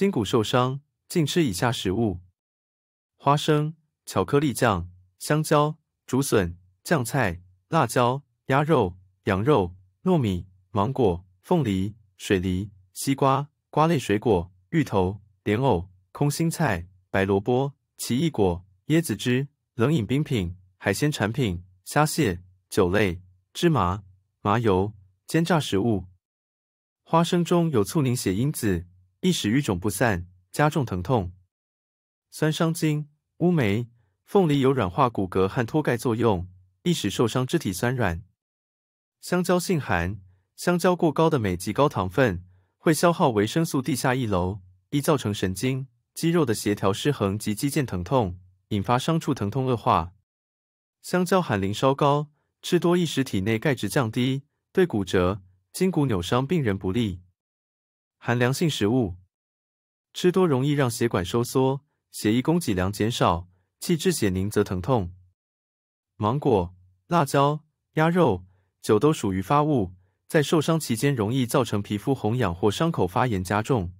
筋骨受伤，禁吃以下食物：花生、巧克力酱、香蕉、竹笋、酱菜、辣椒、鸭肉、羊肉、糯米、芒果、凤梨、水梨、西瓜、瓜类水果、芋头、莲藕、空心菜、白萝卜、奇异果、椰子汁、冷饮冰品、海鲜产品、虾蟹、酒类、芝麻、麻油、煎炸食物。花生中有促凝血因子。易使瘀肿不散，加重疼痛。酸伤筋，乌梅、凤梨有软化骨骼和托钙作用，易使受伤肢体酸软。香蕉性寒，香蕉过高的镁及高糖分会消耗维生素 D，下一楼易造成神经、肌肉的协调失衡及肌腱疼痛，引发伤处疼痛恶化。香蕉含磷稍高，吃多易使体内钙质降低，对骨折、筋骨扭伤病人不利。寒凉性食物吃多容易让血管收缩，血液供给量减少，气滞血凝则疼痛。芒果、辣椒、鸭肉、酒都属于发物，在受伤期间容易造成皮肤红痒或伤口发炎加重。